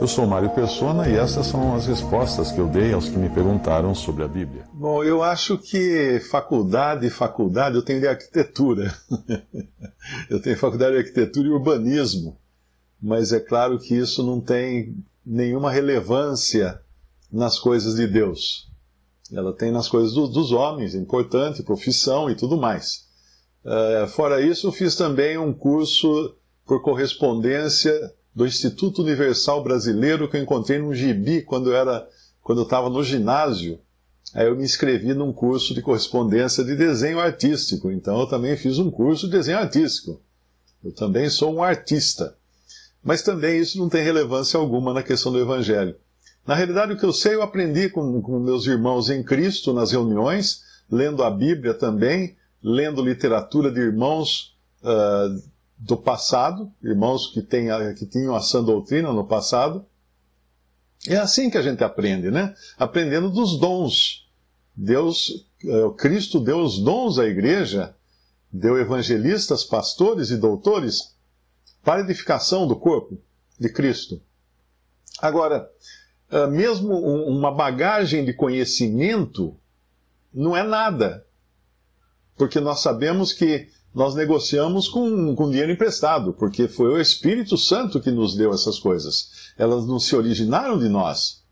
Eu sou Mário Persona e essas são as respostas que eu dei aos que me perguntaram sobre a Bíblia. Bom, eu acho que faculdade, faculdade, eu tenho de arquitetura. eu tenho faculdade de arquitetura e urbanismo. Mas é claro que isso não tem nenhuma relevância nas coisas de Deus. Ela tem nas coisas do, dos homens, importante, profissão e tudo mais. Uh, fora isso, fiz também um curso por correspondência do Instituto Universal Brasileiro que eu encontrei num gibi quando eu era quando eu estava no ginásio. Aí eu me inscrevi num curso de correspondência de desenho artístico. Então eu também fiz um curso de desenho artístico. Eu também sou um artista. Mas também isso não tem relevância alguma na questão do evangelho. Na realidade, o que eu sei, eu aprendi com, com meus irmãos em Cristo nas reuniões, lendo a Bíblia também, lendo literatura de irmãos uh, do passado, irmãos que, tem, que tinham a sã doutrina no passado. É assim que a gente aprende, né? Aprendendo dos dons. Deus, é, Cristo deu os dons à igreja, deu evangelistas, pastores e doutores para edificação do corpo de Cristo. Agora, é, mesmo uma bagagem de conhecimento não é nada, porque nós sabemos que nós negociamos com, com dinheiro emprestado, porque foi o Espírito Santo que nos deu essas coisas. Elas não se originaram de nós.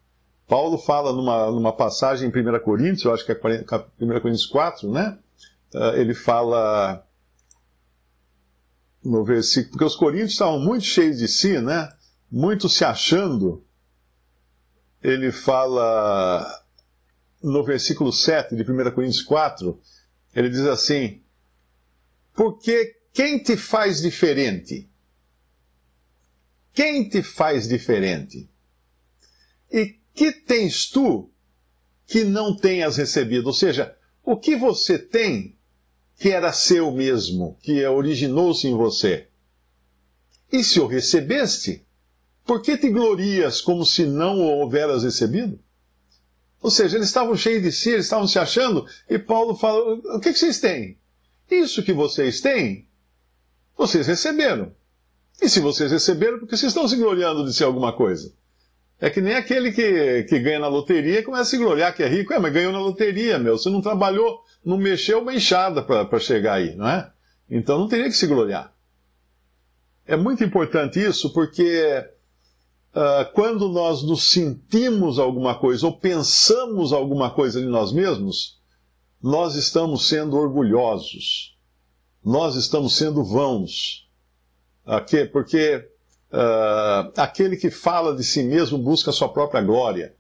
Paulo fala numa, numa passagem em 1 Coríntios, eu acho que é 1 Coríntios 4, né? Ah, ele fala no versículo, porque os coríntios estavam muito cheios de si, né? Muito se achando. Ele fala no versículo 7 de 1 Coríntios 4, ele diz assim: porque quem te faz diferente? Quem te faz diferente? E que tens tu que não tenhas recebido? Ou seja, o que você tem que era seu mesmo, que é originou-se em você? E se o recebeste, por que te glorias como se não o houveras recebido? Ou seja, eles estavam cheios de si, eles estavam se achando, e Paulo fala: o que, que vocês têm? Isso que vocês têm, vocês receberam. E se vocês receberam, porque vocês estão se gloriando de ser alguma coisa. É que nem aquele que, que ganha na loteria começa a se gloriar que é rico. É, mas ganhou na loteria, meu. Você não trabalhou, não mexeu uma enxada para chegar aí, não é? Então não teria que se gloriar. É muito importante isso porque uh, quando nós nos sentimos alguma coisa ou pensamos alguma coisa de nós mesmos, nós estamos sendo orgulhosos, nós estamos sendo vãos. Aqui, ah, porque uh, aquele que fala de si mesmo busca a sua própria glória.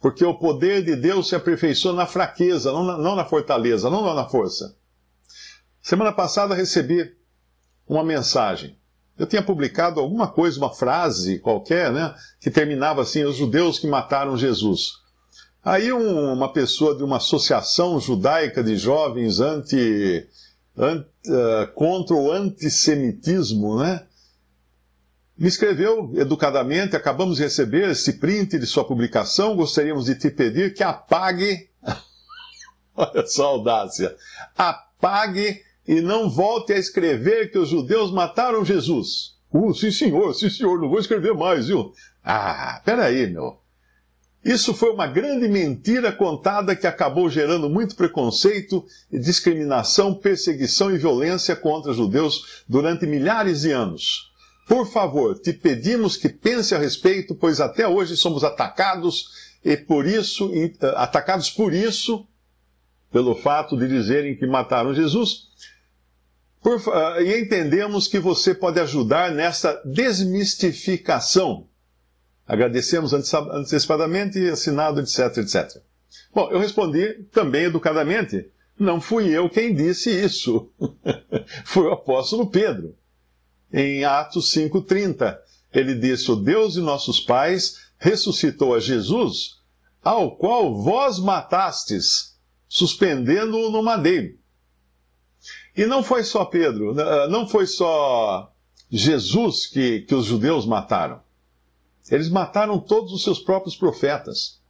Porque o poder de Deus se aperfeiçoa na fraqueza, não na, não na fortaleza, não na força. Semana passada recebi uma mensagem. Eu tinha publicado alguma coisa, uma frase qualquer, né, que terminava assim: os judeus que mataram Jesus. Aí um, uma pessoa de uma associação judaica de jovens anti, anti uh, eh, contra o antissemitismo, né? Me escreveu educadamente, acabamos de receber esse print de sua publicação, gostaríamos de te pedir que apague. Olha só a audácia. Apague e não volte a escrever que os judeus mataram Jesus. Uh, sim senhor, sim senhor, não vou escrever mais, viu? Ah, peraí, meu. Isso foi uma grande mentira contada que acabou gerando muito preconceito, discriminação, perseguição e violência contra judeus durante milhares de anos. Por favor, te pedimos que pense a respeito, pois até hoje somos atacados e por isso eh, atacados por isso, pelo fato de dizerem que mataram Jesus, por, eh, e entendemos que você pode ajudar nessa desmistificação Agradecemos antecipadamente, assinado, etc, etc. Bom, eu respondi também educadamente. Não fui eu quem disse isso. Foi o apóstolo Pedro. Em Atos 5,30, ele disse: O Deus de nossos pais ressuscitou a Jesus, ao qual vós matastes, suspendendo-o no madeiro. E não foi só Pedro, não foi só Jesus que, que os judeus mataram. Eles mataram todos os seus próprios profetas.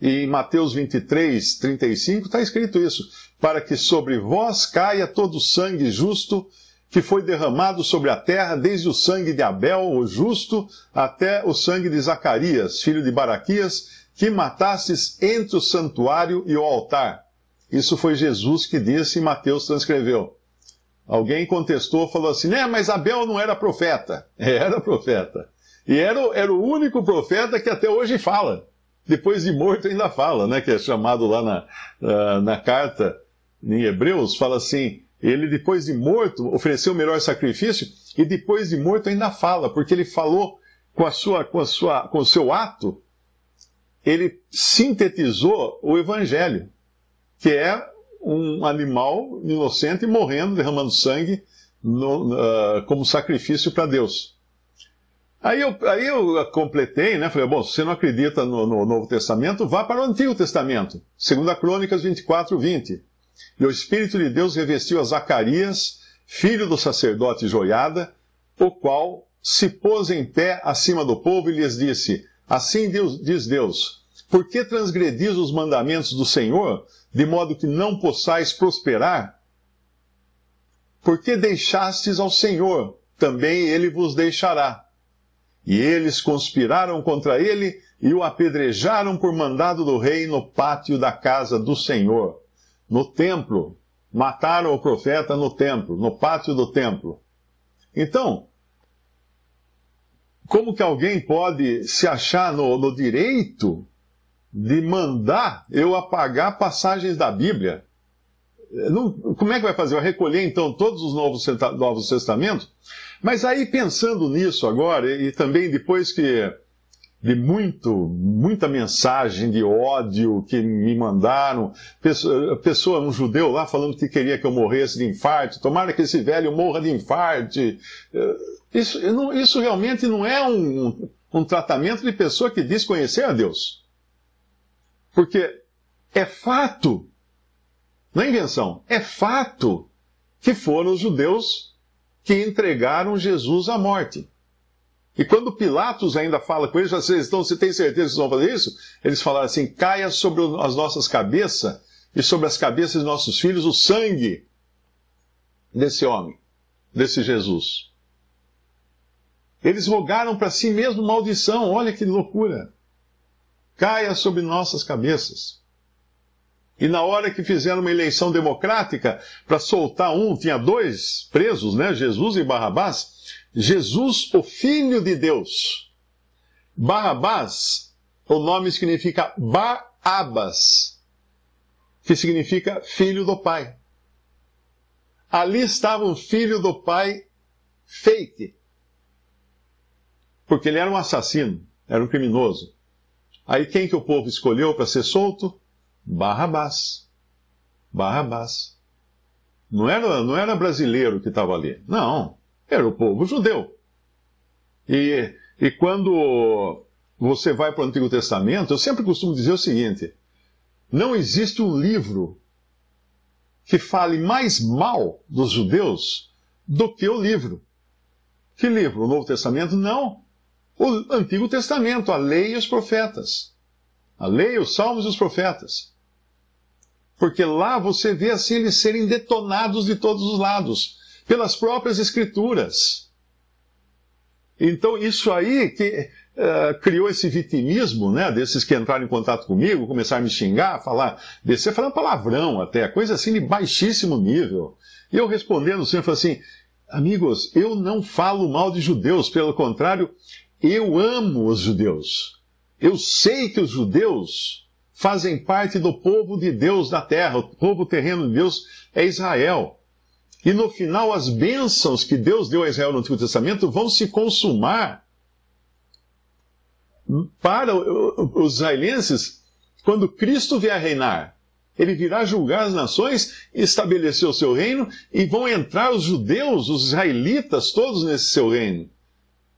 E em Mateus 23, 35 está escrito isso: Para que sobre vós caia todo o sangue justo que foi derramado sobre a terra, desde o sangue de Abel, o justo, até o sangue de Zacarias, filho de Baraquias, que matastes entre o santuário e o altar. Isso foi Jesus que disse e Mateus transcreveu. Alguém contestou, falou assim: né, mas Abel não era profeta. Era profeta. E era, era o único profeta que até hoje fala. Depois de morto ainda fala, né? Que é chamado lá na, na carta em Hebreus, fala assim, ele depois de morto ofereceu o melhor sacrifício e depois de morto ainda fala, porque ele falou com a sua com a sua com o seu ato, ele sintetizou o evangelho, que é um animal inocente morrendo, derramando sangue no, uh, como sacrifício para Deus. Aí eu, aí eu completei, né? Falei, bom, se você não acredita no, no Novo Testamento, vá para o Antigo Testamento, segundo a Crônicas 24, 20. E o Espírito de Deus revestiu a Zacarias, filho do sacerdote Joiada, o qual se pôs em pé acima do povo e lhes disse: Assim Deus, diz Deus, por que transgredis os mandamentos do Senhor, de modo que não possais prosperar? Porque deixastes ao Senhor, também ele vos deixará e eles conspiraram contra ele e o apedrejaram por mandado do rei no pátio da casa do Senhor, no templo. Mataram o profeta no templo, no pátio do templo. Então, como que alguém pode se achar no, no direito de mandar eu apagar passagens da Bíblia? não, como é que vai fazer? Vai recolher então todos os novos, novos testamentos? Mas aí pensando nisso agora, e, e também depois que de muito, muita mensagem de ódio que me mandaram. Pessoa, pessoa, um judeu lá falando que queria que eu morresse de infarto, tomara que esse velho morra de infarto. Eh, isso, isso realmente não é um, um tratamento de pessoa que diz conhecer a Deus. Porque é fato não é invenção, é fato que foram os judeus que entregaram Jesus à morte. E quando Pilatos ainda fala com eles, assim, vocês estão, você tem certeza que vão fazer isso? Eles falaram assim: caia sobre as nossas cabeças e sobre as cabeças de nossos filhos o sangue desse homem, desse Jesus. Eles rogaram para si mesmo maldição, olha que loucura. Caia sobre nossas cabeças. E na hora que fizeram uma eleição democrática, para soltar um, tinha dois presos, né? Jesus e Barrabás. Jesus, o Filho de Deus. Barrabás, o nome significa Barabas, que significa filho do pai. Ali estava um filho do pai fake, porque ele era um assassino, era um criminoso. Aí quem que o povo escolheu para ser solto? Barrabás. Barrabás. Não era, não era brasileiro que estava ali. Não. Era o povo judeu. E, e quando você vai para o Antigo Testamento, eu sempre costumo dizer o seguinte: não existe um livro que fale mais mal dos judeus do que o livro. Que livro? O Novo Testamento? Não. O Antigo Testamento, a lei e os profetas. A lei, os salmos e os profetas porque lá você vê assim eles serem detonados de todos os lados, pelas próprias escrituras. Então, isso aí que uh, criou esse vitimismo, né, desses que entraram em contato comigo, começaram a me xingar, falar, descer, falando palavrão até, coisa assim de baixíssimo nível. E eu respondendo sempre assim, amigos, eu não falo mal de judeus, pelo contrário, eu amo os judeus. Eu sei que os judeus fazem parte do povo de Deus da terra, o povo terreno de Deus é Israel. E no final, as bênçãos que Deus deu a Israel no Antigo Testamento vão se consumar para os israelenses quando Cristo vier reinar. Ele virá julgar as nações, estabelecer o seu reino, e vão entrar os judeus, os israelitas, todos nesse seu reino,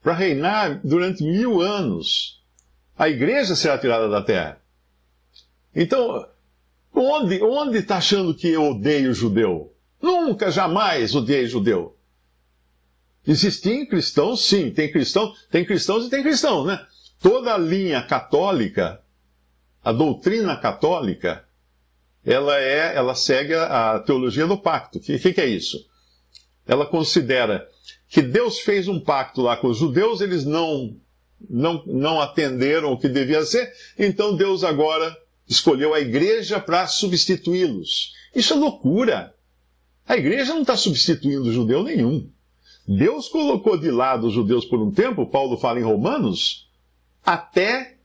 para reinar durante mil anos. A igreja será tirada da terra. Então, onde onde está achando que eu odeio judeu? Nunca, jamais odiei judeu. Existem cristãos, sim, tem cristão, tem cristãos e tem cristão né? Toda a linha católica, a doutrina católica, ela é, ela segue a teologia do pacto. O que, que, que é isso? Ela considera que Deus fez um pacto lá com os judeus, eles não não, não atenderam o que devia ser, então Deus agora escolheu a igreja para substituí-los. Isso é loucura. A igreja não está substituindo judeu nenhum. Deus colocou de lado os judeus por um tempo, Paulo fala em Romanos, até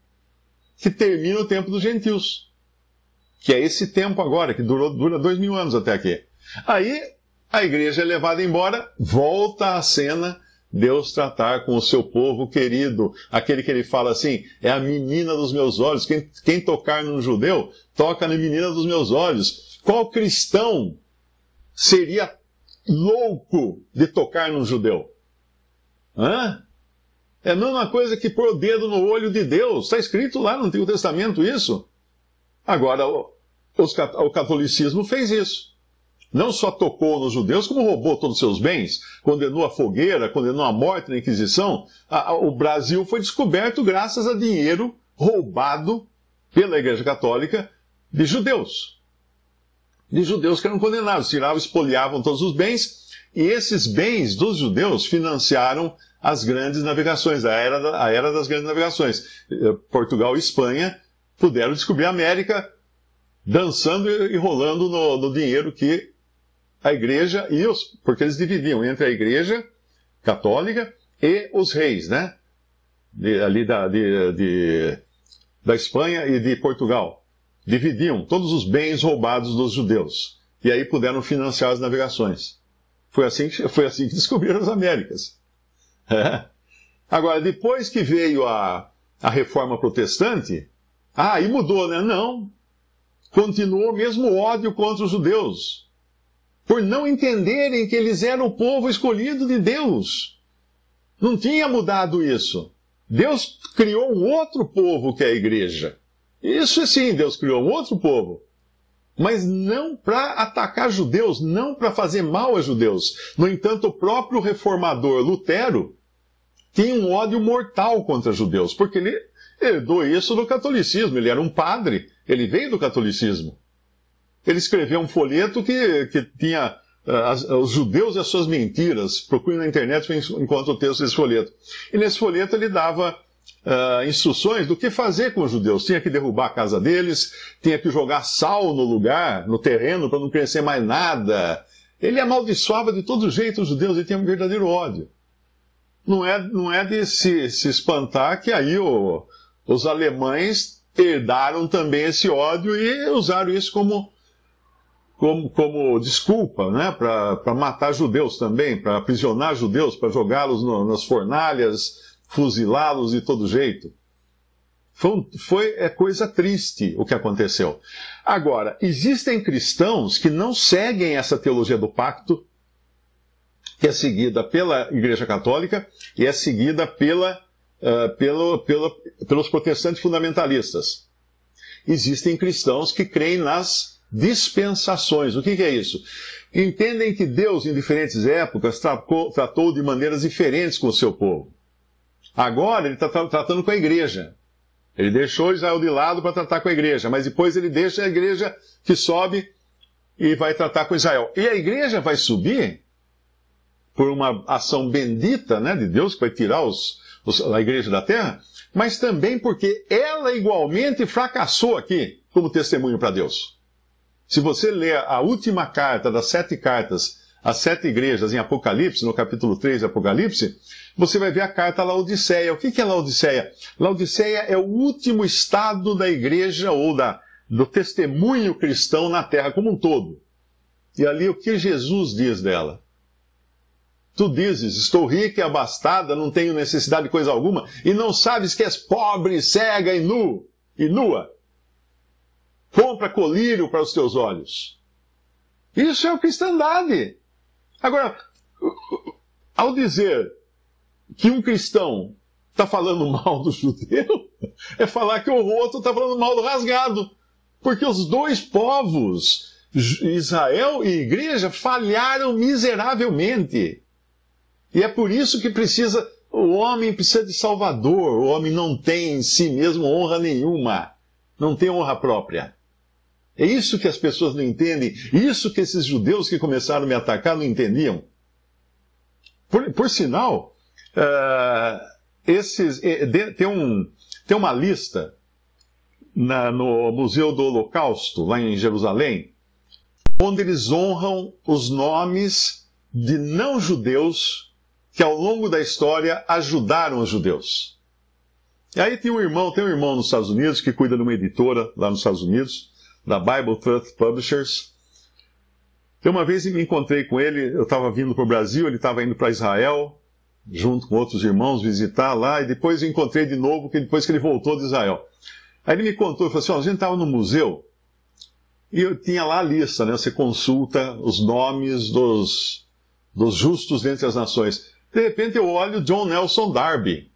que termina o tempo dos gentios. Que é esse tempo agora, que durou, dura dois mil anos até aqui. Aí a igreja é levada embora, volta à cena Deus tratar com o seu povo querido, aquele que ele fala assim, é a menina dos meus olhos. Quem, quem tocar num judeu, toca na menina dos meus olhos. Qual cristão seria louco de tocar num judeu? Hã? É a mesma coisa que pôr o dedo no olho de Deus. Está escrito lá no Antigo Testamento isso. Agora, o, os, o catolicismo fez isso não só tocou nos judeus, como roubou todos os seus bens, condenou a fogueira, condenou a morte na Inquisição. O Brasil foi descoberto graças a dinheiro roubado pela Igreja Católica de judeus. De judeus que eram condenados, tiravam, expoliavam todos os bens, e esses bens dos judeus financiaram as grandes navegações, a era, a era das grandes navegações. Eh, Portugal e Espanha puderam descobrir a América dançando e rolando no, no dinheiro que a igreja e os. Porque eles dividiam entre a igreja católica e os reis, né? De, ali da, de, de, da Espanha e de Portugal. Dividiam todos os bens roubados dos judeus. E aí puderam financiar as navegações. Foi assim que, foi assim que descobriram as Américas. É. Agora, depois que veio a, a reforma protestante, ah, aí mudou, né? Não. Continuou o mesmo ódio contra os judeus por não entenderem que eles eram o povo escolhido de Deus. Não tinha mudado isso. Deus criou um outro povo que é a igreja. Isso é sim, Deus criou um outro povo. Mas não para atacar judeus, não para fazer mal a judeus. No entanto, o próprio reformador Lutero tinha um ódio mortal contra judeus, porque ele herdou isso do catolicismo. Ele era um padre, ele veio do catolicismo ele escreveu um folheto que, que tinha eh, as, os judeus e as suas mentiras. Procure na internet, encontra o texto desse folheto. E nesse folheto ele dava Uh, instruções do que fazer com os judeus. Tinha que derrubar a casa deles, tinha que jogar sal no lugar, no terreno, para não crescer mais nada. Ele amaldiçoava de todo jeito os judeus, ele tinha um verdadeiro ódio. Não é, não é de se, se espantar que aí o, os alemães herdaram também esse ódio e usaram isso como como, como desculpa né, para matar judeus também, para aprisionar judeus, para jogá-los nas fornalhas, fuzilá-los de todo jeito. Foi, foi, é coisa triste o que aconteceu. Agora, existem cristãos que não seguem essa teologia do pacto, que é seguida pela Igreja Católica e é seguida pela, uh, pelo, pelos protestantes fundamentalistas. Existem cristãos que creem nas dispensações. O que, que é isso? Entendem que Deus, em diferentes épocas, tratou, tratou de maneiras diferentes com o seu povo. Agora ele está tratando com a igreja. Ele deixou Israel de lado para tratar com a igreja, mas depois ele deixa a igreja que sobe e vai tratar com Israel. E a igreja vai subir por uma ação bendita né, de Deus, que vai tirar os, os, a igreja da terra, mas também porque ela igualmente fracassou aqui como testemunho para Deus. Se você ler a última carta das sete cartas, as sete igrejas em Apocalipse, no capítulo 3 de Apocalipse, você vai ver a carta Laodiceia. O que é Laodiceia? Laodiceia é o último estado da igreja ou da, do testemunho cristão na terra como um todo. E ali o que Jesus diz dela? Tu dizes, estou rica e abastada, não tenho necessidade de coisa alguma, e não sabes que és pobre, cega e nu, e nua compra colírio para os teus olhos. Isso é o cristandade. Agora, ao dizer que um cristão está falando mal do judeu, é falar que o outro está falando mal do rasgado. Porque os dois povos, Israel e igreja, falharam miseravelmente. E é por isso que precisa, o homem precisa de salvador. O homem não tem em si mesmo honra nenhuma. Não tem honra própria. É isso que as pessoas não entendem, isso que esses judeus que começaram a me atacar não entendiam. Por, por sinal, uh, esses, eh, tem, um, tem uma lista na, no Museu do Holocausto, lá em Jerusalém, onde eles honram os nomes de não-judeus que ao longo da história ajudaram os judeus. E aí tem um irmão, tem um irmão nos Estados Unidos que cuida de uma editora lá nos Estados Unidos, da Bible Truth Publishers. Tem uma vez me encontrei com ele, eu estava vindo para o Brasil, ele estava indo para Israel, junto com outros irmãos, visitar lá, e depois eu encontrei de novo, que depois que ele voltou de Israel. Aí ele me contou, ele falou assim, ó, a gente estava no museu, e eu tinha lá a lista, né? Você consulta os nomes dos, dos justos dentre as nações. De repente eu olho John Nelson Darby.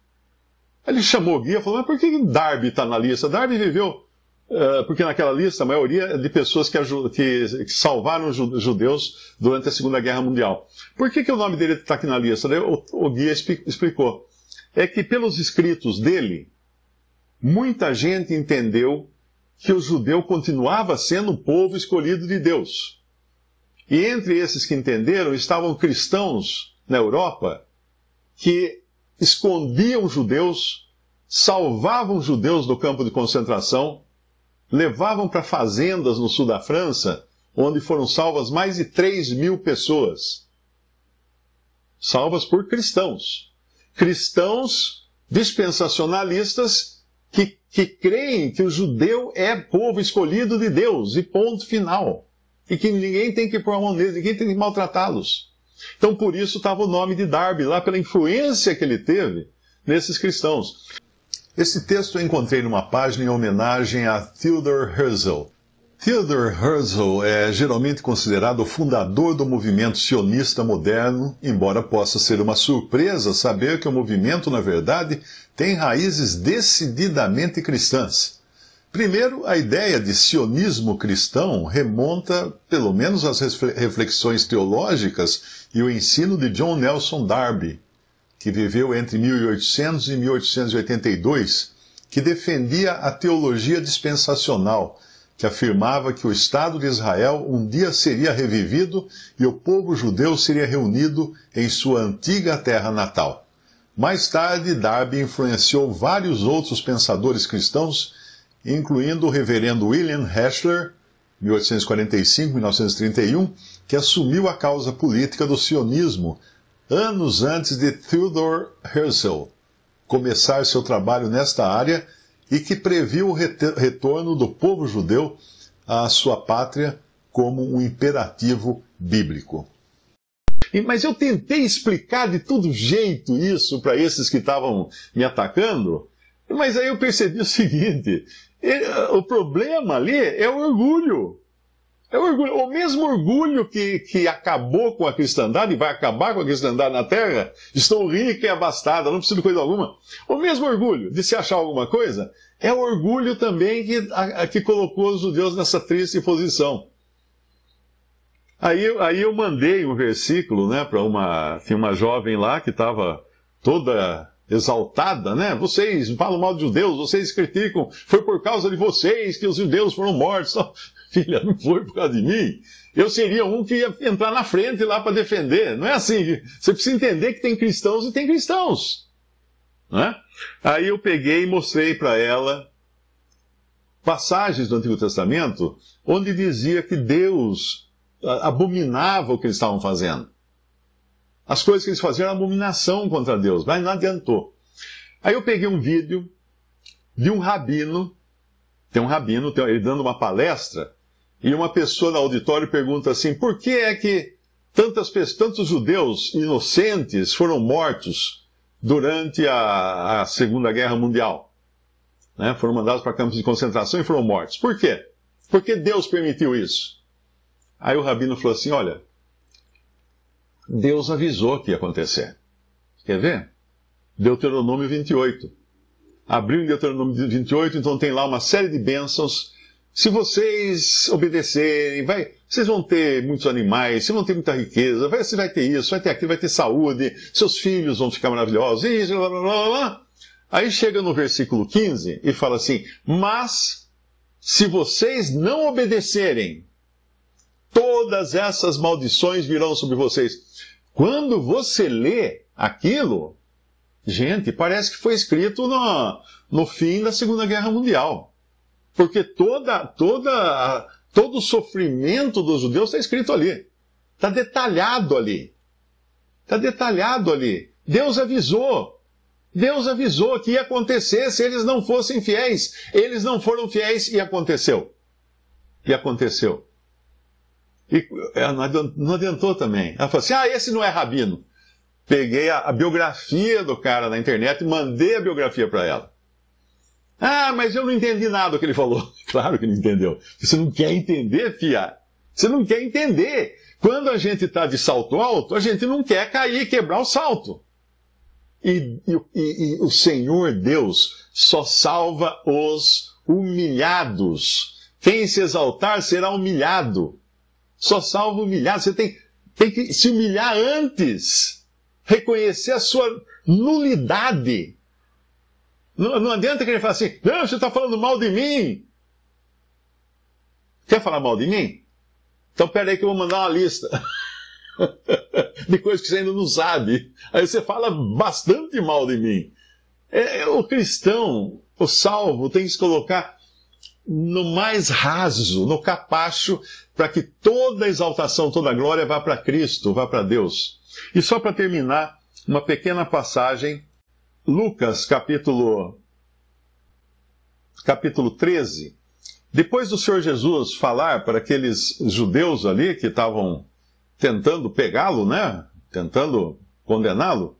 Ele chamou o guia e falou, mas por que Darby está na lista? Darby viveu ah, porque naquela lista a maioria é de pessoas que, que, salvaram os judeus durante a Segunda Guerra Mundial. Por que, que o nome dele está aqui na lista? Né? O, o guia explicou. É que pelos escritos dele, muita gente entendeu que o judeu continuava sendo o povo escolhido de Deus. E entre esses que entenderam estavam cristãos na Europa que escondiam judeus, salvavam judeus do campo de concentração levavam para fazendas no sul da França, onde foram salvas mais de 3 mil pessoas. Salvas por cristãos. Cristãos dispensacionalistas que, que creem que o judeu é povo escolhido de Deus, e ponto final. E que ninguém tem que pôr a mão neles, ninguém tem que maltratá-los. Então por isso estava o nome de Darby, lá pela influência que ele teve nesses cristãos. Esse texto eu encontrei numa página em homenagem a Theodor Herzl. Theodor Herzl é geralmente considerado o fundador do movimento sionista moderno, embora possa ser uma surpresa saber que o movimento, na verdade, tem raízes decididamente cristãs. Primeiro, a ideia de sionismo cristão remonta, pelo menos, às reflexões teológicas e o ensino de John Nelson Darby, que viveu entre 1800 e 1882, que defendia a teologia dispensacional, que afirmava que o Estado de Israel um dia seria revivido e o povo judeu seria reunido em sua antiga terra natal. Mais tarde, Darby influenciou vários outros pensadores cristãos, incluindo o reverendo William Heschler, 1845-1931, que assumiu a causa política do sionismo anos antes de Theodore Herzl começar seu trabalho nesta área e que previu o retorno do povo judeu à sua pátria como um imperativo bíblico. Mas eu tentei explicar de todo jeito isso para esses que estavam me atacando, mas aí eu percebi o seguinte: o problema ali é o orgulho. É o, orgulho, o mesmo orgulho que, que acabou com a cristandade e vai acabar com a cristandade na terra. Estou rica e abastada, não preciso de coisa alguma. O mesmo orgulho de se achar alguma coisa é o orgulho também que, a, que colocou os judeus nessa triste posição. Aí, aí eu mandei um versículo né, para uma, uma jovem lá que estava toda exaltada, né? Vocês falam mal de judeus, vocês criticam, foi por causa de vocês que os judeus foram mortos filha não foi por causa de mim, eu seria um que ia entrar na frente lá para defender. Não é assim. Você precisa entender que tem cristãos e tem cristãos. Né? Aí eu peguei e mostrei para ela passagens do Antigo Testamento onde dizia que Deus abominava o que eles estavam fazendo. As coisas que eles faziam eram abominação contra Deus, mas não adiantou. Aí eu peguei um vídeo de um rabino, tem um rabino, ele dando uma palestra, e uma pessoa no auditório pergunta assim: por que é que tantas, tantos judeus inocentes foram mortos durante a, a Segunda Guerra Mundial? Né? Foram mandados para campos de concentração e foram mortos. Por quê? Por que Deus permitiu isso? Aí o rabino falou assim: olha, Deus avisou que ia acontecer. Quer ver? Deuteronômio 28. Abriu em Deuteronômio 28, então tem lá uma série de bênçãos se vocês obedecerem, vai, vocês vão ter muitos animais, vocês vão ter muita riqueza, vai, você vai ter isso, vai ter aquilo, vai ter saúde, seus filhos vão ficar maravilhosos, isso, blá, blá, blá, blá. Aí chega no versículo 15 e fala assim: Mas se vocês não obedecerem, todas essas maldições virão sobre vocês. Quando você lê aquilo, gente, parece que foi escrito no, no fim da Segunda Guerra Mundial. Porque toda, toda, todo o sofrimento dos judeus está escrito ali. Está detalhado ali. Está detalhado ali. Deus avisou. Deus avisou que ia acontecer se eles não fossem fiéis. Eles não foram fiéis e aconteceu. E aconteceu. E é, não adiantou também. Ela falou assim: ah, esse não é rabino. Peguei a, a biografia do cara na internet e mandei a biografia para ela. Ah, mas eu não entendi nada do que ele falou. Claro que não entendeu. Você não quer entender, fia. Você não quer entender. Quando a gente está de salto alto, a gente não quer cair e quebrar o salto. E, e, e, o Senhor Deus só salva os humilhados. Quem se exaltar será humilhado. Só salva humilhado. Você tem, tem que se humilhar antes. Reconhecer a sua nulidade não, não adianta que ele fale assim, não, você está falando mal de mim. Quer falar mal de mim? Então pera aí que eu vou mandar uma lista de coisas que você ainda não sabe. Aí você fala bastante mal de mim. É, é o cristão, o salvo, tem que se colocar no mais raso, no capacho, para que toda exaltação, toda glória vá para Cristo, vá para Deus. E só para terminar, uma pequena passagem Lucas capítulo, capítulo 13. Depois do Senhor Jesus falar para aqueles judeus ali que estavam tentando pegá-lo, né? Tentando condená-lo,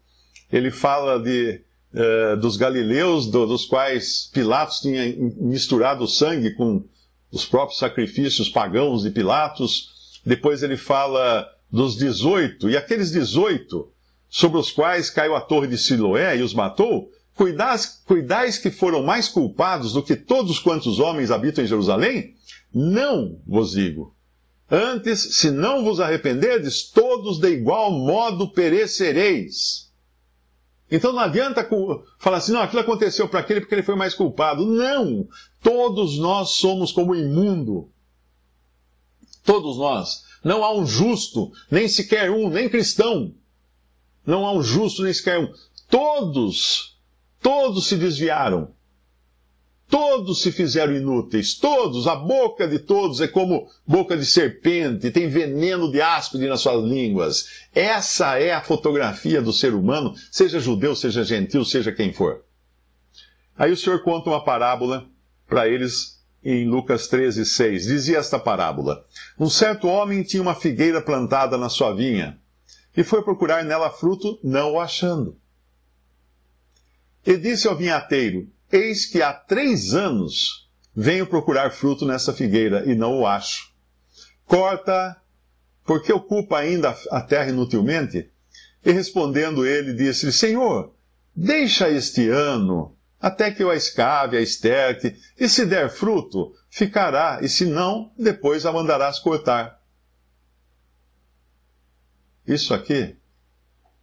ele fala de, eh, dos galileus, do, dos quais Pilatos tinha misturado sangue com os próprios sacrifícios pagãos de Pilatos. Depois ele fala dos 18, e aqueles 18 sobre os quais caiu a torre de Siloé e os matou, cuidais, cuidais que foram mais culpados do que todos quantos homens habitam em Jerusalém? Não vos digo. Antes, se não vos arrependerdes, todos de igual modo perecereis. Então não adianta falar assim, não, aquilo aconteceu para aquele porque ele foi mais culpado. Não! Todos nós somos como imundo. Todos nós. Não há um justo, nem sequer um, nem cristão. Não há um justo nem sequer um. Todos, todos se desviaram. Todos se fizeram inúteis, todos, a boca de todos é como boca de serpente, tem veneno de áspide nas suas línguas. Essa é a fotografia do ser humano, seja judeu, seja gentil, seja quem for. Aí o Senhor conta uma parábola para eles em Lucas 13, 6. Dizia esta parábola: Um certo homem tinha uma figueira plantada na sua vinha e foi procurar nela fruto, não o achando. E disse ao vinhateiro: Eis que há três anos venho procurar fruto nessa figueira e não o acho. Corta, porque ocupa ainda a terra inutilmente? E respondendo ele, disse-lhe: Senhor, deixa este ano, até que eu a escave, a esterte, e se der fruto, ficará, e se não, depois a mandarás cortar. Isso aqui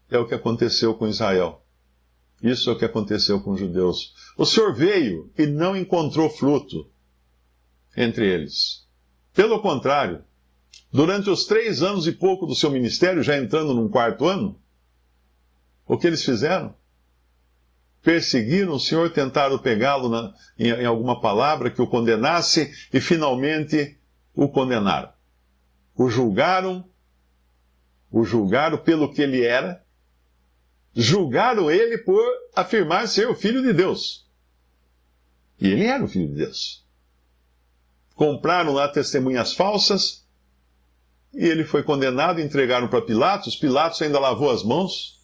é o que aconteceu com Israel. Isso é o que aconteceu com os judeus. O Senhor veio e não encontrou fruto entre eles. Pelo contrário, durante os três anos e pouco do seu ministério, já entrando num quarto ano, o que eles fizeram? Perseguiram o Senhor, tentaram pegá-lo em, em alguma palavra que o condenasse e finalmente o condenaram. O julgaram o julgaram pelo que ele era, julgaram ele por afirmar ser o filho de Deus. E ele era o filho de Deus. Compraram lá testemunhas falsas e ele foi condenado, entregaram para Pilatos. Pilatos ainda lavou as mãos.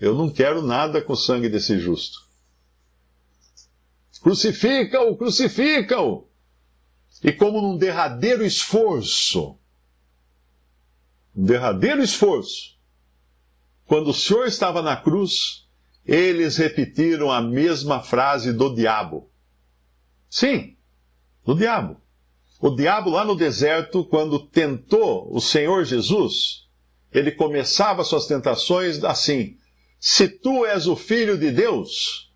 Eu não quero nada com o sangue desse justo. Crucifica-o, crucifica-o! E como num derradeiro esforço, verdadeiro esforço, quando o Senhor estava na cruz, eles repetiram a mesma frase do diabo. Sim, do diabo. O diabo lá no deserto, quando tentou o Senhor Jesus, ele começava suas tentações assim: Se tu és o filho de Deus,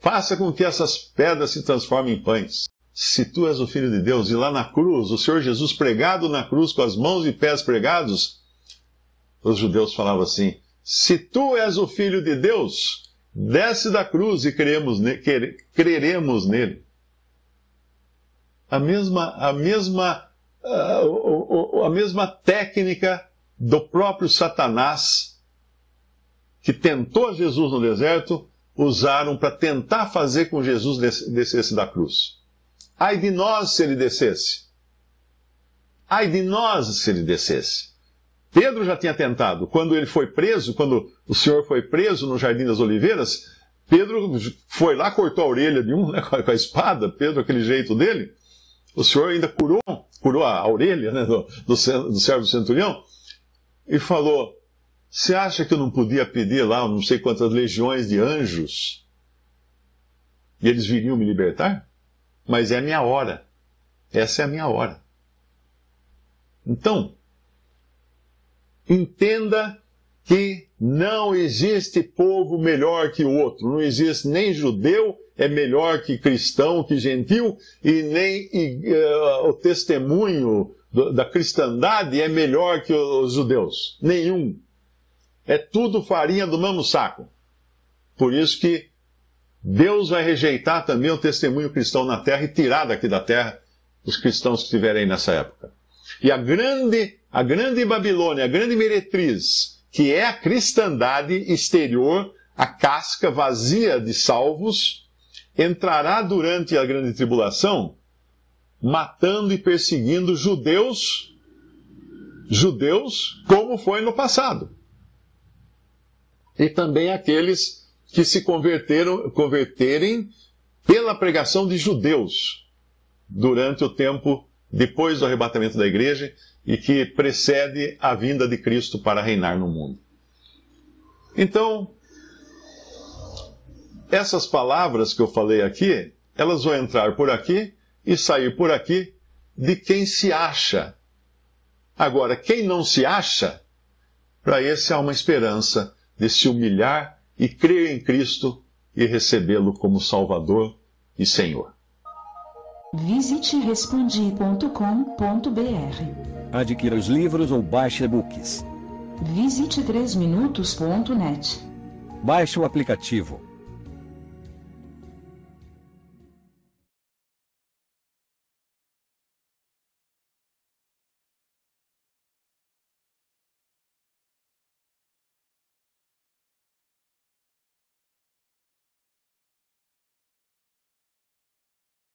faça com que essas pedras se transformem em pães se tu és o filho de Deus, e lá na cruz, o Senhor Jesus pregado na cruz, com as mãos e pés pregados, os judeus falavam assim: se tu és o filho de Deus, desce da cruz e cremos ne creremos nele. A mesma, a mesma, a, ah, a mesma técnica do próprio Satanás que tentou Jesus no deserto, usaram para tentar fazer com Jesus descesse da cruz. Ai de nós se ele descesse! Ai de nós se ele descesse! Pedro já tinha tentado. Quando ele foi preso, quando o Senhor foi preso no Jardim das Oliveiras, Pedro foi lá, cortou a orelha de um né, com a espada, Pedro, aquele jeito dele. O Senhor ainda curou, curou a, orelha né, do, do, do servo centurião e falou: Você acha que eu não podia pedir lá não sei quantas legiões de anjos e eles viriam me libertar? mas é a minha hora. Essa é a minha hora. Então, entenda que não existe povo melhor que o outro. Não existe nem judeu é melhor que cristão, que gentil, e nem e, uh, o testemunho do, da cristandade é melhor que os judeus. Nenhum. É tudo farinha do mesmo saco. Por isso que Deus vai rejeitar também o testemunho cristão na terra e tirar daqui da terra os cristãos que estiverem nessa época. E a grande, a grande Babilônia, a grande meretriz, que é a cristandade exterior, a casca vazia de salvos, entrará durante a grande tribulação, matando e perseguindo judeus, judeus como foi no passado. E também aqueles que se converteram, converterem pela pregação de judeus durante o tempo depois do arrebatamento da igreja e que precede a vinda de Cristo para reinar no mundo. Então, essas palavras que eu falei aqui, elas vão entrar por aqui e sair por aqui de quem se acha. Agora, quem não se acha, para esse há uma esperança de se humilhar e creio em Cristo e recebê-lo como Salvador e Senhor. Visite respondi.com.br. Adquira os livros ou baixe e-books. Visite 3minutos.net. Baixe o aplicativo